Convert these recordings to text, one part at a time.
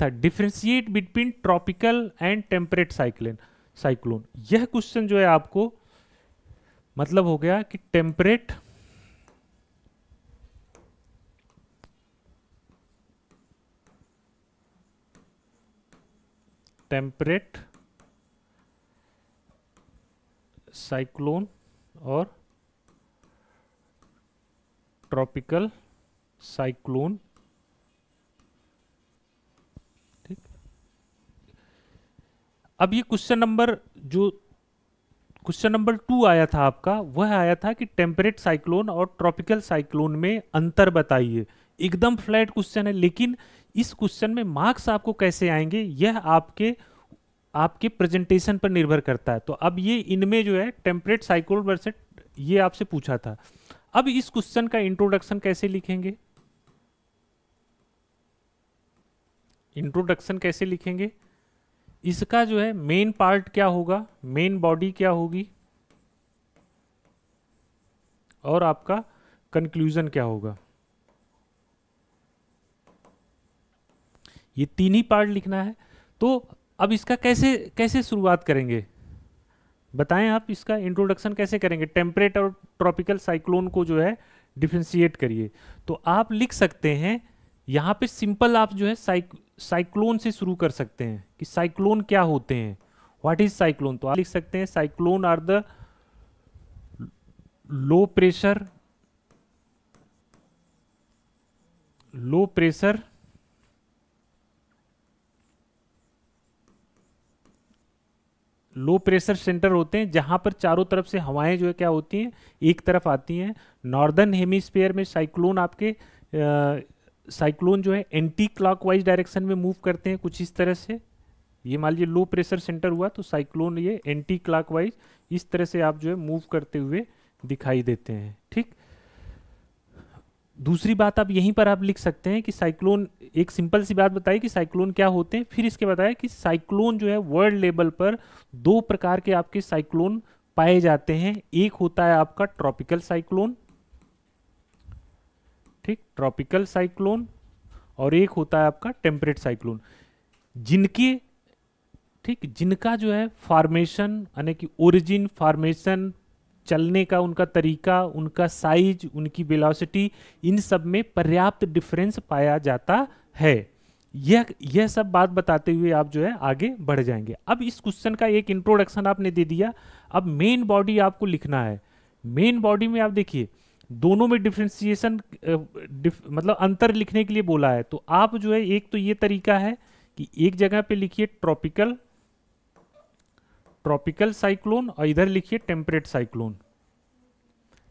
था differentiate between tropical and temperate cyclin cyclone यह question जो है आपको मतलब हो गया कि टेम्परेट टेम्परेट साइक्लोन और ट्रॉपिकल साइक्लोन अब ये क्वेश्चन नंबर जो क्वेश्चन नंबर टू आया था आपका वह आया था कि टेम्परेट साइक्लोन और ट्रॉपिकल साइक्लोन में अंतर बताइए एकदम फ्लैट क्वेश्चन है लेकिन इस क्वेश्चन में मार्क्स आपको कैसे आएंगे यह आपके आपके प्रेजेंटेशन पर निर्भर करता है तो अब ये इनमें जो है टेम्परेट साइक्लोन वर्सेट ये आपसे पूछा था अब इस क्वेश्चन का इंट्रोडक्शन कैसे लिखेंगे इंट्रोडक्शन कैसे लिखेंगे इसका जो है मेन पार्ट क्या होगा मेन बॉडी क्या होगी और आपका कंक्लूजन क्या होगा ये तीन ही पार्ट लिखना है तो अब इसका कैसे कैसे शुरुआत करेंगे बताएं आप इसका इंट्रोडक्शन कैसे करेंगे टेम्परेट और ट्रॉपिकल साइक्लोन को जो है डिफ्रेंशिएट करिए तो आप लिख सकते हैं यहाँ पे सिंपल आप जो है साइक साइक्लोन से शुरू कर सकते हैं कि साइक्लोन क्या होते हैं व्हाट इज साइक्लोन तो आप लिख सकते हैं cyclone are the low pressure low pressure low pressure centre होते हैं जहां पर चारों तरफ से हवाएं जो है क्या होती हैं एक तरफ आती हैं नॉर्दर्न हेमिस्फीयर में साइक्लोन आपके साइक्लोन जो है एंटी क्लॉकवाइज डायरेक्शन में मूव करते हैं कुछ इस तरह से ये मान लीजिए लो प्रेशर सेंटर हुआ तो साइक्लोन ये एंटी क्लॉकवाइज इस तरह से आप जो है मूव करते हुए दिखाई देते हैं ठीक दूसरी बात आप यहीं पर आप लिख सकते हैं कि साइक्लोन एक सिंपल सी बात बताई कि साइक्लोन क्या होते हैं फिर इसके बताया कि साइक्लोन जो है वर्ल्ड लेवल पर दो प्रकार के आपके साइक्लोन पाए जाते हैं एक होता है आपका ट्रॉपिकल साइक्लोन ठीक ट्रॉपिकल साइक्लोन और एक होता है आपका टेम्परेट साइक्लोन जिनके ठीक जिनका जो है फॉर्मेशन यानी कि ओरिजिन फार्मेशन चलने का उनका तरीका उनका साइज उनकी वेलोसिटी इन सब में पर्याप्त डिफरेंस पाया जाता है यह यह सब बात बताते हुए आप जो है आगे बढ़ जाएंगे अब इस क्वेश्चन का एक इंट्रोडक्शन आपने दे दिया अब मेन बॉडी आपको लिखना है मेन बॉडी में आप देखिए दोनों में डिफ्रेंसिएशन डिफ, मतलब अंतर लिखने के लिए बोला है तो आप जो है एक तो ये तरीका है कि एक जगह पे लिखिए ट्रॉपिकल ट्रॉपिकल साइक्लोन और इधर लिखिए टेम्परेट साइक्लोन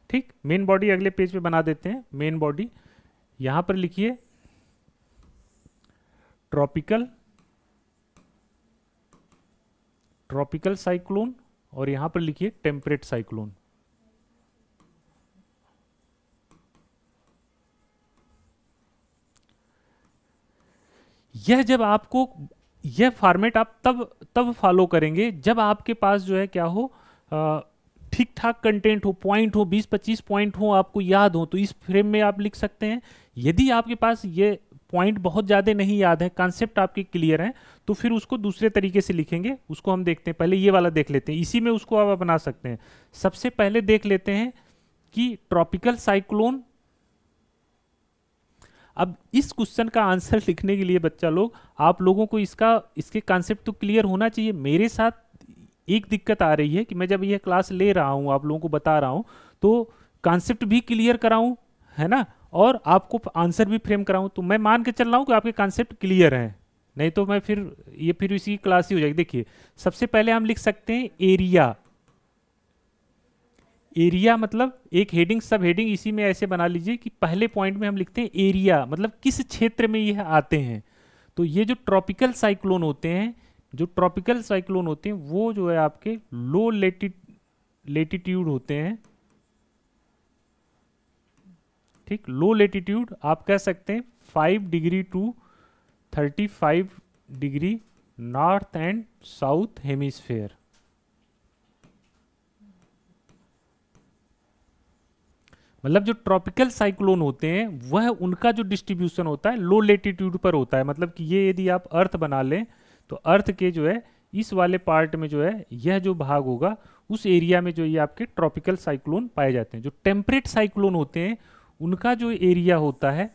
ठीक मेन बॉडी अगले पेज पे बना देते हैं मेन बॉडी यहां पर लिखिए ट्रॉपिकल ट्रॉपिकल साइक्लोन और यहां पर लिखिए टेम्परेट साइक्लोन यह जब आपको यह फॉर्मेट आप तब तब फॉलो करेंगे जब आपके पास जो है क्या हो ठीक ठाक कंटेंट हो पॉइंट हो 20-25 पॉइंट हो आपको याद हो तो इस फ्रेम में आप लिख सकते हैं यदि आपके पास ये पॉइंट बहुत ज़्यादा नहीं याद है कॉन्सेप्ट आपके क्लियर हैं तो फिर उसको दूसरे तरीके से लिखेंगे उसको हम देखते हैं पहले ये वाला देख लेते हैं इसी में उसको आप अपना सकते हैं सबसे पहले देख लेते हैं कि ट्रॉपिकल साइक्लोन अब इस क्वेश्चन का आंसर लिखने के लिए बच्चा लोग आप लोगों को इसका इसके कॉन्सेप्ट तो क्लियर होना चाहिए मेरे साथ एक दिक्कत आ रही है कि मैं जब यह क्लास ले रहा हूँ आप लोगों को बता रहा हूँ तो कॉन्सेप्ट भी क्लियर कराऊँ है ना और आपको आंसर भी फ्रेम कराऊँ तो मैं मान के चल रहा हूँ कि आपके कॉन्सेप्ट क्लियर हैं नहीं तो मैं फिर ये फिर इसी क्लास ही हो जाएगी देखिए सबसे पहले हम लिख सकते हैं एरिया एरिया मतलब एक हेडिंग सब हेडिंग इसी में ऐसे बना लीजिए कि पहले पॉइंट में हम लिखते हैं एरिया मतलब किस क्षेत्र में यह आते हैं तो ये जो ट्रॉपिकल साइक्लोन होते हैं जो ट्रॉपिकल साइक्लोन होते हैं वो जो है आपके लो लेटिट लेटीट्यूड होते हैं ठीक लो लेटीट्यूड आप कह सकते हैं five degree to thirty five degree north and south hemisphere मतलब जो ट्रॉपिकल साइक्लोन होते हैं वह उनका जो डिस्ट्रीब्यूशन होता है लो लेटीट्यूड पर होता है मतलब कि ये यदि आप अर्थ बना लें तो अर्थ के जो है इस वाले पार्ट में जो है यह जो भाग होगा उस एरिया में जो ये आपके ट्रॉपिकल साइक्लोन पाए जाते हैं जो टेम्परेट साइक्लोन होते हैं उनका जो एरिया होता है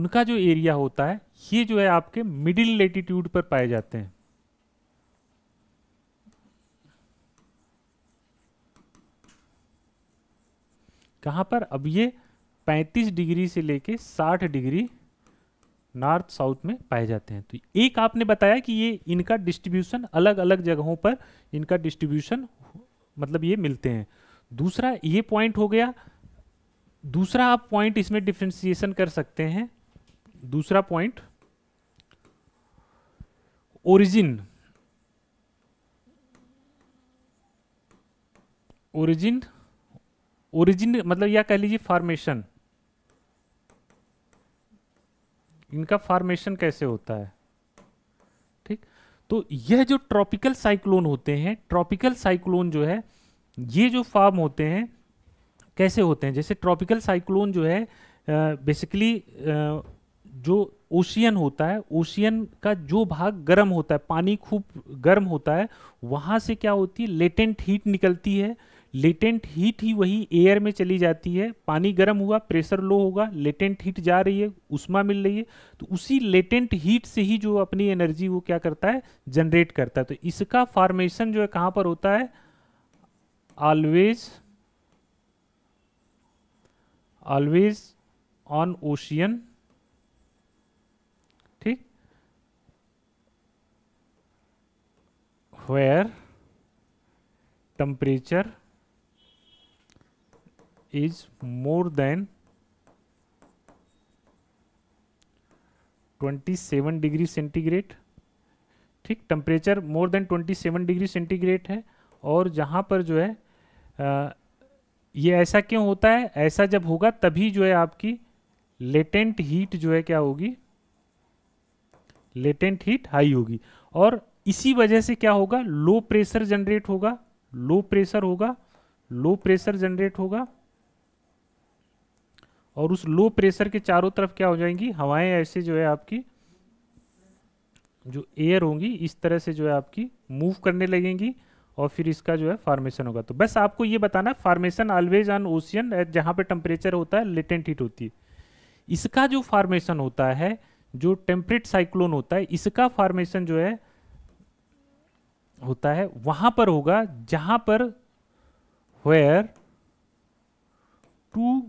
उनका जो एरिया होता है ये जो है आपके मिडिल लेटीट्यूड पर पाए जाते हैं कहाँ पर अब ये 35 डिग्री से लेके 60 डिग्री नॉर्थ साउथ में पाए जाते हैं तो एक आपने बताया कि ये इनका डिस्ट्रीब्यूशन अलग अलग जगहों पर इनका डिस्ट्रीब्यूशन मतलब ये मिलते हैं दूसरा ये पॉइंट हो गया दूसरा आप पॉइंट इसमें डिफ्रेंसिएशन कर सकते हैं दूसरा पॉइंट ओरिजिन ओरिजिन ओरिजिन मतलब या कह लीजिए फॉर्मेशन इनका फॉर्मेशन कैसे होता है ठीक तो यह जो ट्रॉपिकल साइक्लोन होते हैं ट्रॉपिकल साइक्लोन जो है ये जो फॉर्म होते हैं कैसे होते हैं जैसे ट्रॉपिकल साइक्लोन जो है बेसिकली uh, uh, जो ओशियन होता है ओशियन का जो भाग गर्म होता है पानी खूब गर्म होता है वहाँ से क्या होती है लेटेंट हीट निकलती है लेटेंट हीट ही वही एयर में चली जाती है पानी गर्म हुआ प्रेशर लो होगा लेटेंट हीट जा रही है उष्मा मिल रही है तो उसी लेटेंट हीट से ही जो अपनी एनर्जी वो क्या करता है जनरेट करता है तो इसका फॉर्मेशन जो है कहां पर होता है ऑलवेज ऑलवेज ऑन ओशियन ठीक where temperature is more than 27 degree centigrade ठीक temperature more than 27 degree centigrade है और जहाँ पर जो है आ, ये ऐसा क्यों होता है ऐसा जब होगा तभी जो है आपकी लेटेंट हीट जो है क्या होगी लेटेंट हीट हाई होगी और इसी वजह से क्या होगा लो प्रेशर जनरेट होगा लो प्रेशर होगा लो प्रेशर जनरेट होगा और उस लो प्रेशर के चारों तरफ क्या हो जाएंगी हवाएं ऐसे जो है आपकी जो एयर होंगी इस तरह से जो है आपकी मूव करने लगेंगी और फिर इसका जो है फार्मेशन होगा तो बस आपको ये बताना फार्मेशन ऑलवेज ऑन ओशियन जहाँ पे टेम्परेचर होता है लेटेंट हीट होती है इसका जो फार्मेशन होता है जो टेम्परेट साइक्लोन होता है इसका फार्मेशन जो है होता है वहां पर होगा जहां पर where two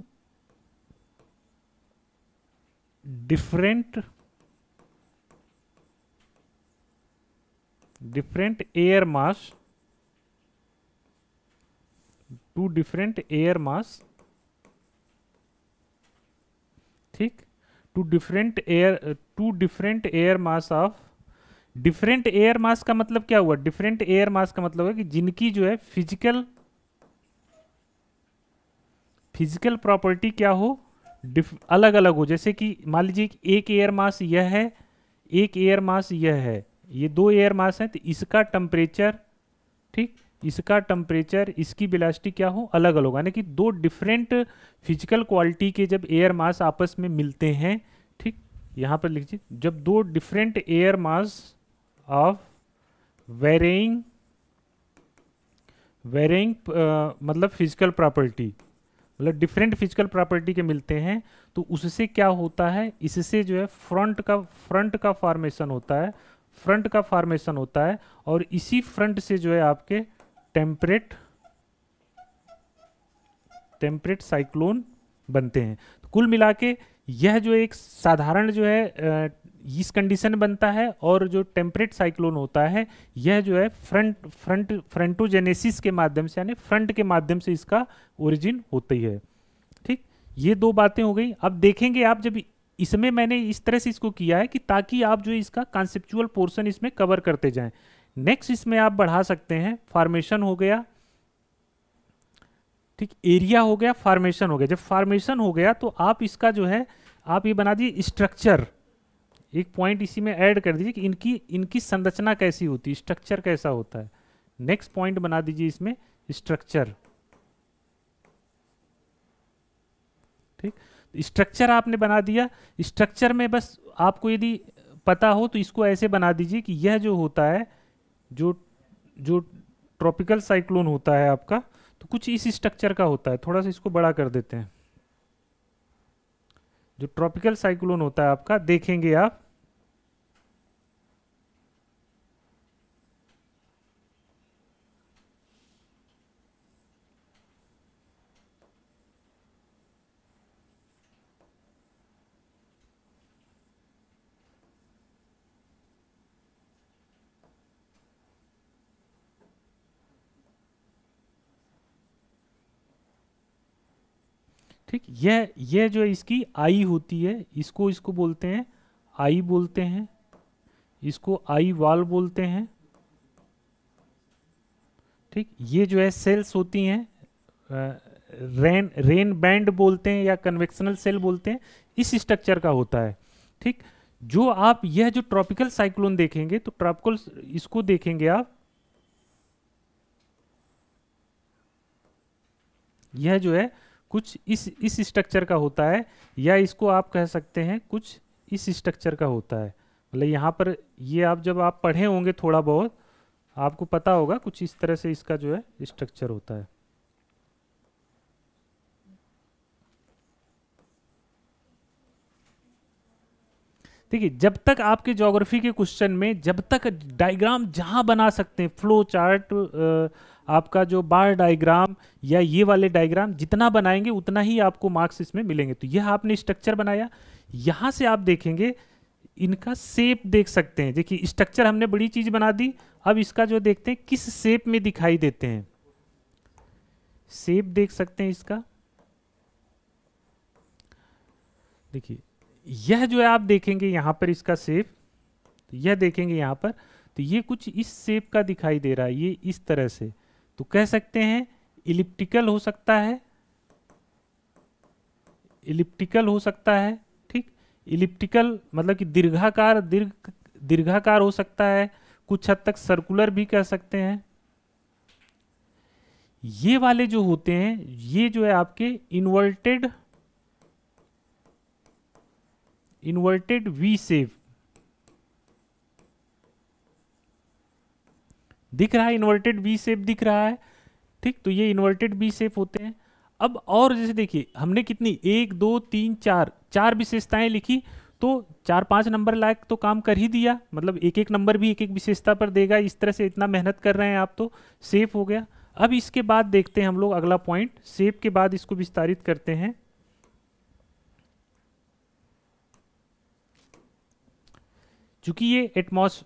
different different air mass two different air mass ठीक two different air two different air mass of different air mass का मतलब क्या हुआ डिफरेंट एयर मास का मतलब है कि जिनकी जो है फिजिकल फिजिकल प्रॉपर्टी क्या हो डिफ अलग अलग हो जैसे कि मान लीजिए एक एयर मास यह है एक एयर मास यह है ये दो एयर मास हैं तो इसका टेम्परेचर ठीक इसका टेम्परेचर इसकी वेलोसिटी क्या हो अलग अलग यानी कि दो डिफरेंट फिजिकल क्वालिटी के जब एयर मास आपस में मिलते हैं ठीक यहाँ पर लिखिए जब दो different air mass of varying varying मतलब फिजिकल प्रॉपर्टी मतलब डिफरेंट फिजिकल प्रॉपर्टी के मिलते हैं तो उससे क्या होता है इससे जो है फ्रंट का फ्रंट का फॉर्मेशन होता है फ्रंट का फॉर्मेशन होता है और इसी फ्रंट से जो है आपके टेम्परेट टेम्परेट साइक्लोन बनते हैं तो कुल मिला के यह जो एक साधारण जो है इस कंडीशन बनता है और जो टेम्परेट साइक्लोन होता है यह जो है फ्रंट फ्रंट फ्रंटोजेनेसिस के माध्यम से यानी फ्रंट के माध्यम से इसका ओरिजिन होती है ठीक ये दो बातें हो गई अब देखेंगे आप जब इसमें मैंने इस तरह से इसको किया है कि ताकि आप जो इसका कॉन्सेप्चुअल पोर्सन इसमें कवर करते जाए नेक्स्ट इसमें आप बढ़ा सकते हैं फॉर्मेशन हो गया ठीक एरिया हो गया फॉर्मेशन हो गया जब फॉर्मेशन हो गया तो आप इसका जो है आप ये बना दिए स्ट्रक्चर एक पॉइंट इसी में ऐड कर दीजिए कि इनकी इनकी संरचना कैसी होती है स्ट्रक्चर कैसा होता है नेक्स्ट पॉइंट बना दीजिए इसमें स्ट्रक्चर ठीक स्ट्रक्चर आपने बना दिया स्ट्रक्चर में बस आपको यदि पता हो तो इसको ऐसे बना दीजिए कि यह जो होता है जो जो ट्रॉपिकल साइक्लोन होता है आपका तो कुछ इस स्ट्रक्चर का होता है थोड़ा सा इसको बड़ा कर देते हैं जो ट्रॉपिकल साइक्लोन होता है आपका देखेंगे आप ठीक यह यह जो इसकी आई होती है इसको इसको बोलते हैं आई बोलते हैं इसको आई वाल बोलते हैं ठीक ये जो है सेल्स होती हैं रेन रेन बैंड बोलते हैं या कन्वेक्शनल सेल बोलते हैं इस स्ट्रक्चर का होता है ठीक जो आप यह जो ट्रॉपिकल साइक्लोन देखेंगे तो ट्रॉपिकल इसको देखेंगे आप यह जो है कुछ इस इस स्ट्रक्चर का होता है या इसको आप कह सकते हैं कुछ इस स्ट्रक्चर का होता है मतलब यहाँ पर ये आप जब आप पढ़े होंगे थोड़ा बहुत आपको पता होगा कुछ इस तरह से इसका जो है स्ट्रक्चर होता है देखिए जब तक आपके ज्योग्राफी के क्वेश्चन में जब तक डायग्राम जहां बना सकते हैं फ्लो चार्ट आपका जो बार डायग्राम या ये वाले डायग्राम जितना बनाएंगे उतना ही आपको मार्क्स इसमें मिलेंगे तो यह आपने स्ट्रक्चर बनाया यहाँ से आप देखेंगे इनका सेप देख सकते हैं देखिए स्ट्रक्चर हमने बड़ी चीज़ बना दी अब इसका जो देखते हैं किस सेप में दिखाई देते हैं सेप देख सकते हैं इसका देखिए यह जो है आप देखेंगे यहां पर इसका सेप तो यह देखेंगे यहां पर तो ये कुछ इस सेप का दिखाई दे रहा है ये इस तरह से तो कह सकते हैं इलिप्टिकल हो सकता है इलिप्टिकल हो सकता है ठीक इलिप्टिकल मतलब कि दीर्घाकार दीर्घ दीर्घाकार हो सकता है कुछ हद तक सर्कुलर भी कह सकते हैं ये वाले जो होते हैं ये जो है आपके इन्वर्टेड इन्वर्टेड वी सेव दिख रहा है इन्वर्टेड बी सेप दिख रहा है ठीक तो ये इन्वर्टेड बी सेप होते हैं अब और जैसे देखिए हमने कितनी एक दो तीन चार चार विशेषताएं लिखी तो चार पांच नंबर लायक तो काम कर ही दिया मतलब एक एक नंबर भी एक एक विशेषता पर देगा इस तरह से इतना मेहनत कर रहे हैं आप तो सेफ हो गया अब इसके बाद देखते हैं हम लोग अगला पॉइंट सेप के बाद इसको विस्तारित करते हैं चूंकि ये एटमोस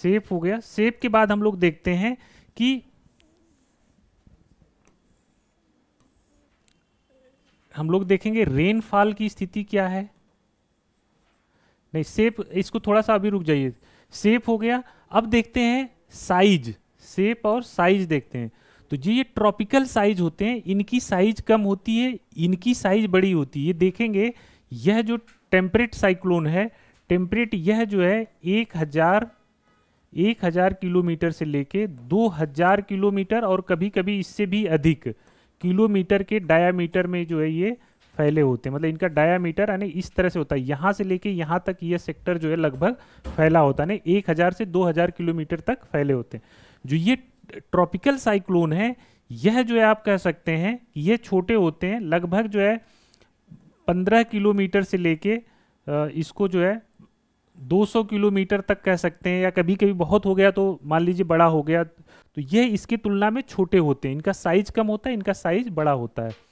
सेप हो गया सेप के बाद हम लोग देखते हैं कि हम लोग देखेंगे रेनफॉल की स्थिति क्या है नहीं सेप इसको थोड़ा सा अभी रुक जाइए सेप हो गया अब देखते हैं साइज सेप और साइज देखते हैं तो जी ये ट्रॉपिकल साइज होते हैं इनकी साइज कम होती है इनकी साइज बड़ी होती है ये देखेंगे यह जो टेम्परेट साइक्लोन है टेम्परेट यह जो है एक हजार एक हजार किलोमीटर से लेके दो हजार किलोमीटर और कभी कभी इससे भी अधिक किलोमीटर के डायामीटर में जो है ये फैले होते हैं मतलब इनका डायामीटर यानी इस तरह से होता है यहाँ से लेके यहाँ तक ये यह सेक्टर जो है लगभग फैला होता है एक हज़ार से दो हज़ार किलोमीटर तक फैले होते हैं जो ये ट्रॉपिकल साइक्लोन है यह जो है आप कह सकते हैं ये छोटे होते हैं लगभग जो है पंद्रह किलोमीटर से लेके इसको जो है 200 किलोमीटर तक कह सकते हैं या कभी कभी बहुत हो गया तो मान लीजिए बड़ा हो गया तो ये इसकी तुलना में छोटे होते हैं इनका साइज कम होता है इनका साइज बड़ा होता है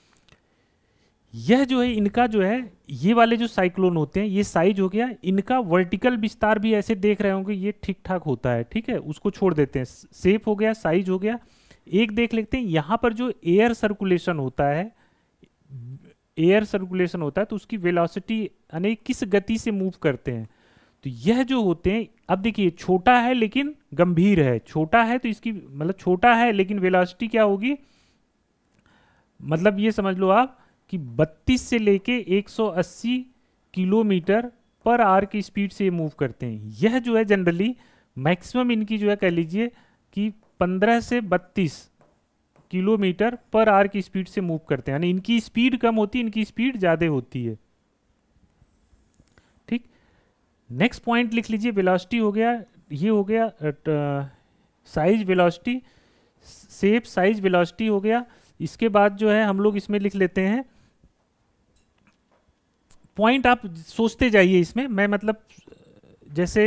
यह जो है इनका जो है ये वाले जो साइक्लोन होते हैं ये साइज हो गया इनका वर्टिकल विस्तार भी ऐसे देख रहे होंगे ये ठीक ठाक होता है ठीक है उसको छोड़ देते हैं सेप हो गया साइज हो गया एक देख लेते हैं यहाँ पर जो एयर सर्कुलेशन होता है एयर सर्कुलेशन होता है तो उसकी वेलोसिटी यानी किस गति से मूव करते हैं तो यह जो होते हैं अब देखिए छोटा है लेकिन गंभीर है छोटा है तो इसकी मतलब छोटा है लेकिन वेलोसिटी क्या होगी मतलब ये समझ लो आप कि 32 से लेके 180 किलोमीटर पर आर की स्पीड से मूव करते हैं यह जो है जनरली मैक्सिमम इनकी जो है कह लीजिए कि 15 से 32 किलोमीटर पर आर की स्पीड से मूव करते हैं यानी इनकी स्पीड कम होती है इनकी स्पीड ज़्यादा होती है नेक्स्ट पॉइंट लिख लीजिए वेलोसिटी हो गया ये हो गया साइज वेलोसिटी सेप साइज वेलोसिटी हो गया इसके बाद जो है हम लोग इसमें लिख लेते हैं पॉइंट आप सोचते जाइए इसमें मैं मतलब जैसे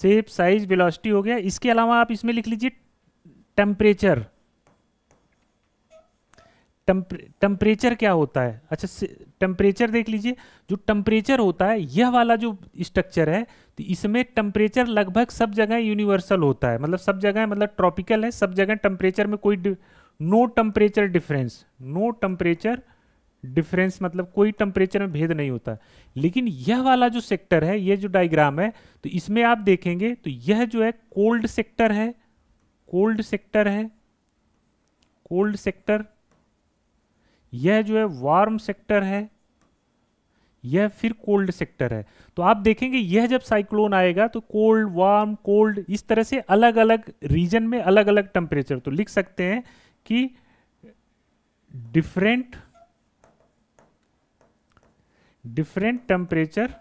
सेप साइज वेलोसिटी हो गया इसके अलावा आप इसमें लिख लीजिए टेम्परेचर टेम्परेचर क्या होता है अच्छा टेम्परेचर देख लीजिए जो टेम्परेचर होता है यह वाला जो स्ट्रक्चर है तो इसमें टेम्परेचर लगभग सब जगह यूनिवर्सल होता है मतलब सब जगह मतलब ट्रॉपिकल है सब जगह टेम्परेचर में कोई no temperature difference no temperature difference मतलब कोई टेम्परेचर में भेद नहीं होता लेकिन यह वाला जो सेक्टर है यह जो डायग्राम है तो इसमें आप देखेंगे तो यह जो है कोल्ड सेक्टर है कोल्ड सेक्टर है कोल्ड सेक्टर यह जो है वार्म सेक्टर है यह फिर कोल्ड सेक्टर है तो आप देखेंगे यह जब साइक्लोन आएगा तो कोल्ड वार्म कोल्ड इस तरह से अलग अलग रीजन में अलग अलग टेम्परेचर तो लिख सकते हैं कि different different temperature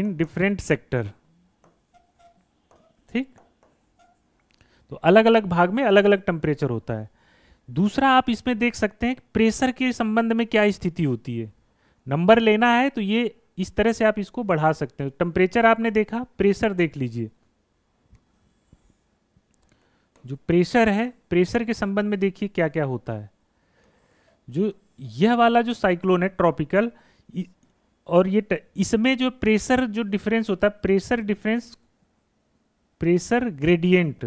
in different sector ठीक तो अलग अलग भाग में अलग अलग टेम्परेचर होता है दूसरा आप इसमें देख सकते हैं प्रेशर के संबंध में क्या स्थिति होती है नंबर लेना है तो ये इस तरह से आप इसको बढ़ा सकते हैं टेम्परेचर आपने देखा प्रेशर देख लीजिए जो प्रेशर है प्रेशर के संबंध में देखिए क्या क्या होता है जो यह वाला जो साइक्लोन है ट्रॉपिकल और ये इसमें जो प्रेशर जो डिफरेंस होता है प्रेशर डिफरेंस प्रेशर ग्रेडियंट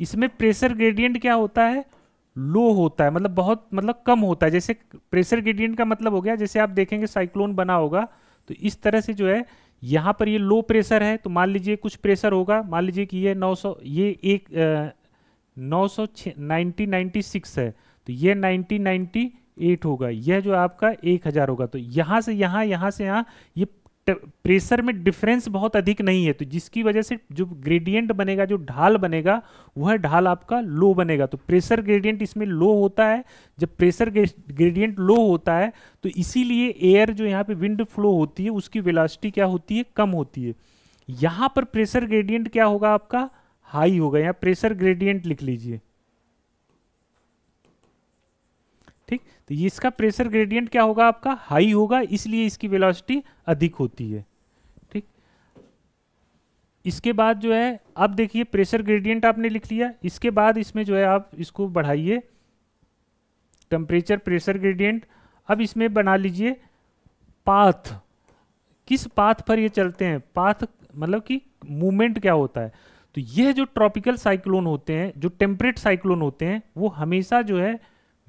इसमें प्रेशर ग्रेडियंट क्या होता है लो होता है मतलब बहुत मतलब कम होता है जैसे प्रेशर ग्रेडियंट का मतलब हो गया जैसे आप देखेंगे साइक्लोन बना होगा तो इस तरह से जो है यहाँ पर ये लो प्रेशर है तो मान लीजिए कुछ प्रेशर होगा मान लीजिए कि ये 900 ये एक नौ सौ है तो ये 1998 होगा यह जो आपका 1000 होगा तो यहाँ से यहाँ यहाँ से यहाँ ये प्रेशर में डिफरेंस बहुत अधिक नहीं है तो जिसकी वजह से जो ग्रेडियंट बनेगा जो ढाल बनेगा वह ढाल आपका लो बनेगा तो प्रेशर ग्रेडियंट इसमें लो होता है जब प्रेशर ग्रेडियंट लो होता है तो इसीलिए एयर जो यहाँ पे विंड फ्लो होती है उसकी वेलासिटी क्या होती है कम होती है यहाँ पर प्रेशर ग्रेडियंट क्या होगा आपका हाई होगा यहाँ प्रेशर ग्रेडियंट लिख लीजिए तो इसका प्रेशर ग्रेडियंट क्या होगा आपका हाई होगा इसलिए इसकी वेलोसिटी अधिक होती है ठीक इसके बाद जो है अब देखिए प्रेशर ग्रेडियंट आपने लिख लिया इसके बाद इसमें जो है आप इसको बढ़ाइए टेम्परेचर प्रेशर ग्रेडियंट अब इसमें बना लीजिए पाथ किस पाथ पर ये चलते हैं पाथ मतलब कि मूवमेंट क्या होता है तो यह जो ट्रॉपिकल साइक्लोन होते हैं जो टेम्परेट साइक्लोन होते हैं वो हमेशा जो है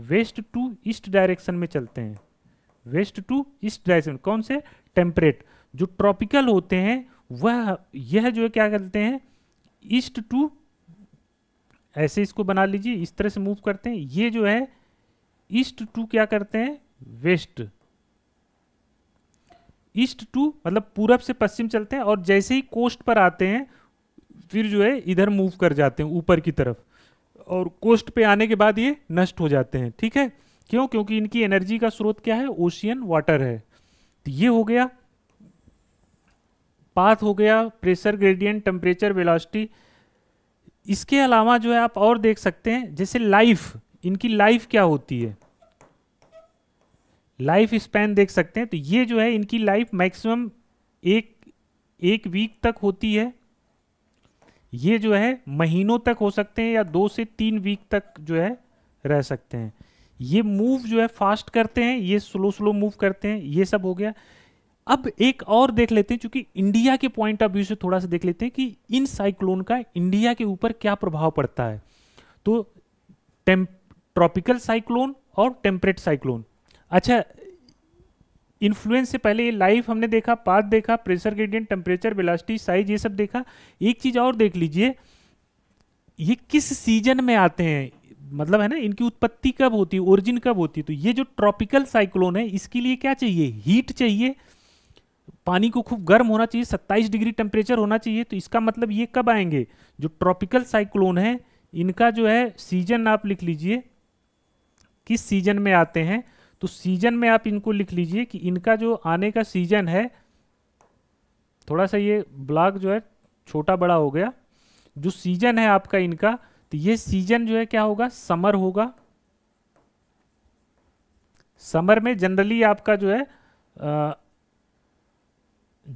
वेस्ट टू ईस्ट डायरेक्शन में चलते हैं वेस्ट टू ईस्ट डायरेक्शन कौन से टेम्परेट जो ट्रॉपिकल होते हैं वह यह जो है क्या करते हैं ईस्ट टू ऐसे इसको बना लीजिए इस तरह से मूव करते हैं ये जो है ईस्ट टू क्या करते हैं वेस्ट ईस्ट टू मतलब पूरब से पश्चिम चलते हैं और जैसे ही कोस्ट पर आते हैं फिर जो है इधर मूव कर जाते हैं ऊपर की तरफ और कोस्ट पे आने के बाद ये नष्ट हो जाते हैं ठीक है क्यों क्योंकि इनकी एनर्जी का स्रोत क्या है ओशियन वाटर है तो ये हो गया पाथ हो गया प्रेशर ग्रेडियंट टेम्परेचर वेलोसिटी इसके अलावा जो है आप और देख सकते हैं जैसे लाइफ इनकी लाइफ क्या होती है लाइफ स्पैन देख सकते हैं तो ये जो है इनकी लाइफ मैक्सिमम एक एक वीक तक होती है ये जो है महीनों तक हो सकते हैं या दो से तीन वीक तक जो है रह सकते हैं ये मूव जो है फास्ट करते हैं ये स्लो स्लो मूव करते हैं ये सब हो गया अब एक और देख लेते हैं क्योंकि इंडिया के पॉइंट ऑफ व्यू से थोड़ा सा देख लेते हैं कि इन साइक्लोन का इंडिया के ऊपर क्या प्रभाव पड़ता है तो ट्रॉपिकल साइक्लोन और टेम्परेट साइक्लोन अच्छा इन्फ्लुएंस से पहले ये लाइफ हमने देखा पाथ देखा pressure gradient temperature velocity size ये सब देखा एक चीज़ और देख लीजिए ये किस सीजन में आते हैं मतलब है ना इनकी उत्पत्ति कब होती है ओरिजिन कब होती है तो ये जो ट्रॉपिकल साइक्लोन है इसके लिए क्या चाहिए हीट चाहिए पानी को खूब गर्म होना चाहिए 27 डिग्री टेम्परेचर होना चाहिए तो इसका मतलब ये कब आएंगे जो ट्रॉपिकल साइक्लोन है इनका जो है सीजन आप लिख लीजिए किस सीजन में आते हैं तो सीजन में आप इनको लिख लीजिए कि इनका जो आने का सीजन है थोड़ा सा ये ब्लॉक जो है छोटा बड़ा हो गया जो सीजन है आपका इनका तो ये सीजन जो है क्या होगा समर होगा समर में जनरली आपका जो है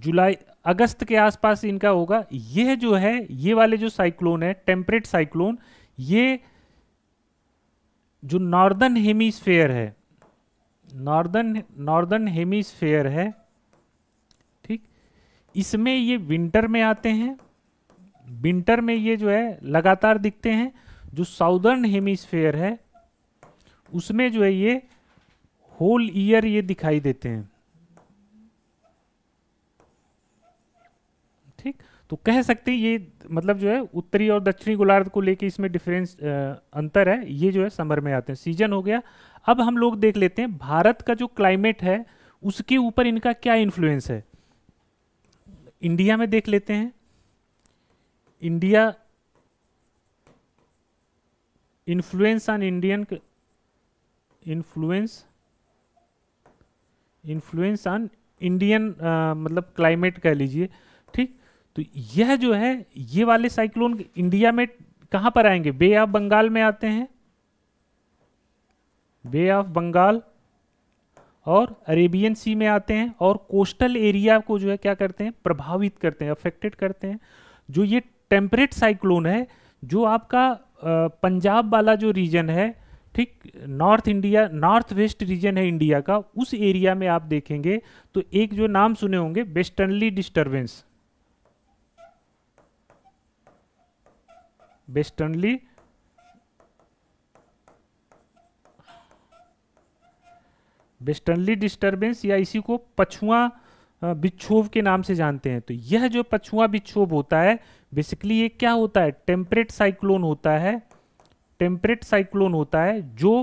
जुलाई अगस्त के आसपास इनका होगा यह जो है ये वाले जो साइक्लोन है टेम्परेट साइक्लोन ये जो नॉर्दर्न हेमिस्फेयर है नॉर्दर्न नॉर्दर्न हेमिसफेयर है ठीक इसमें ये विंटर में आते हैं विंटर में ये जो है लगातार दिखते हैं जो साउदर्न हेमिसफेयर है उसमें जो है ये होल ईयर ये दिखाई देते हैं तो कह सकते हैं ये मतलब जो है उत्तरी और दक्षिणी गोलार्ध को लेके इसमें डिफरेंस अंतर है ये जो है समर में आते हैं सीजन हो गया अब हम लोग देख लेते हैं भारत का जो क्लाइमेट है उसके ऊपर इनका क्या इन्फ्लुएंस है इंडिया में देख लेते हैं India influence on Indian influence influence on Indian मतलब क्लाइमेट कह लीजिए ठीक तो यह जो है ये वाले साइक्लोन इंडिया में कहां पर आएंगे बे ऑफ बंगाल में आते हैं बे ऑफ बंगाल और अरेबियन सी में आते हैं और कोस्टल एरिया को जो है क्या करते हैं प्रभावित करते हैं अफेक्टेड करते हैं जो ये टेम्परेट साइक्लोन है जो आपका पंजाब वाला जो रीजन है ठीक north India north west region है इंडिया का उस एरिया में आप देखेंगे तो एक जो नाम सुने होंगे westernly disturbance westernly westernly disturbance या इसी को पछुआ विक्षोभ के नाम से जानते हैं तो यह जो पछुआ बिक्षोभ होता है बेसिकली ये क्या होता है टेम्परेट साइक्लोन होता है टेम्परेट साइक्लोन होता है जो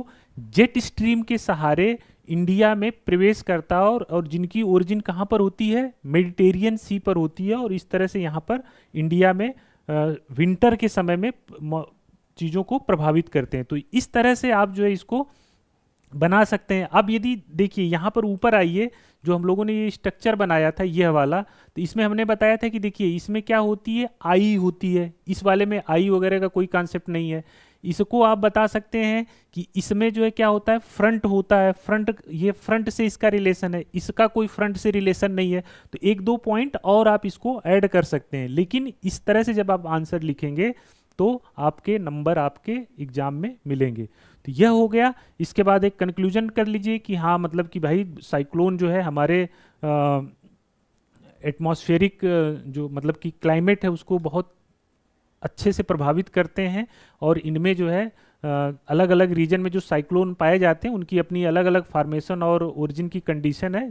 जेट स्ट्रीम के सहारे इंडिया में प्रवेश करता है और, और जिनकी ओरिजिन कहाँ पर होती है मेडिटेरियन सी पर होती है और इस तरह से यहाँ पर इंडिया में विंटर के समय में चीज़ों को प्रभावित करते हैं तो इस तरह से आप जो है इसको बना सकते हैं अब यदि देखिए यहाँ पर ऊपर आइए जो हम लोगों ने ये स्ट्रक्चर बनाया था यह वाला तो इसमें हमने बताया था कि देखिए इसमें क्या होती है आई होती है इस वाले में आई वगैरह का कोई कॉन्सेप्ट नहीं है इसको आप बता सकते हैं कि इसमें जो है क्या होता है फ्रंट होता है फ्रंट ये फ्रंट से इसका रिलेशन है इसका कोई फ्रंट से रिलेशन नहीं है तो एक दो पॉइंट और आप इसको ऐड कर सकते हैं लेकिन इस तरह से जब आप आंसर लिखेंगे तो आपके नंबर आपके एग्जाम में मिलेंगे तो यह हो गया इसके बाद एक कंक्लूजन कर लीजिए कि हाँ मतलब कि भाई साइक्लोन जो है हमारे एटमॉस्फेरिक जो मतलब कि क्लाइमेट है उसको बहुत अच्छे से प्रभावित करते हैं और इनमें जो है अलग अलग रीजन में जो साइक्लोन पाए जाते हैं उनकी अपनी अलग अलग फार्मेशन और ओरिजिन की कंडीशन है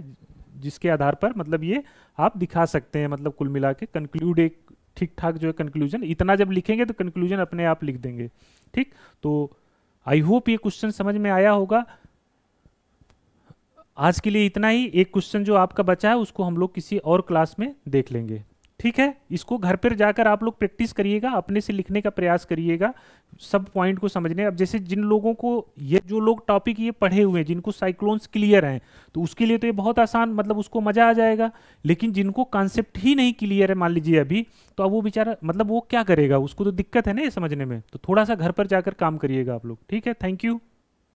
जिसके आधार पर मतलब ये आप दिखा सकते हैं मतलब कुल मिला के कंक्लूड एक ठीक ठाक जो है कंक्लूजन इतना जब लिखेंगे तो कंक्लूजन अपने आप लिख देंगे ठीक तो आई होप ये क्वेश्चन समझ में आया होगा आज के लिए इतना ही एक क्वेश्चन जो आपका बचा है उसको हम लोग किसी और क्लास में देख लेंगे ठीक है इसको घर पर जाकर आप लोग प्रैक्टिस करिएगा अपने से लिखने का प्रयास करिएगा सब पॉइंट को समझने अब जैसे जिन लोगों को ये जो लोग टॉपिक ये पढ़े हुए हैं जिनको साइक्लोन्स क्लियर हैं तो उसके लिए तो ये बहुत आसान मतलब उसको मज़ा आ जाएगा लेकिन जिनको कॉन्सेप्ट ही नहीं क्लियर है मान लीजिए अभी तो अब वो बेचारा मतलब वो क्या करेगा उसको तो दिक्कत है ना ये समझने में तो थोड़ा सा घर पर जाकर काम करिएगा आप लोग ठीक है थैंक यू